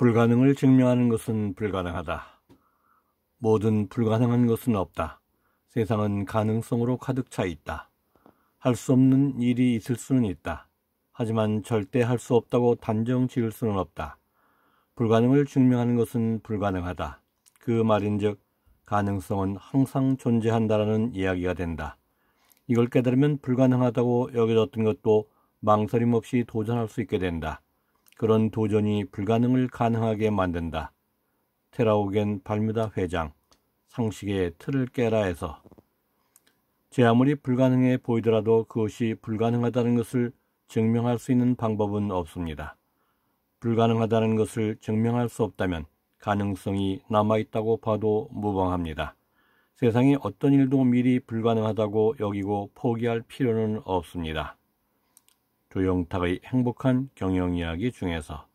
불가능을 증명하는 것은 불가능하다. 모든 불가능한 것은 없다. 세상은 가능성으로 가득 차 있다. 할 수 없는 일이 있을 수는 있다. 하지만 절대 할 수 없다고 단정 지을 수는 없다. 불가능을 증명하는 것은 불가능하다. 그 말인즉 가능성은 항상 존재한다라는 이야기가 된다. 이걸 깨달으면 불가능하다고 여겨졌던 것도 망설임 없이 도전할 수 있게 된다. 그런 도전이 불가능을 가능하게 만든다. 테라오겐 발뮤다 회장 상식의 틀을 깨라해서제 아무리 불가능해 보이더라도 그것이 불가능하다는 것을 증명할 수 있는 방법은 없습니다. 불가능하다는 것을 증명할 수 없다면 가능성이 남아있다고 봐도 무방합니다. 세상에 어떤 일도 미리 불가능하다고 여기고 포기할 필요는 없습니다. 조영탁의 행복한 경영 이야기 중에서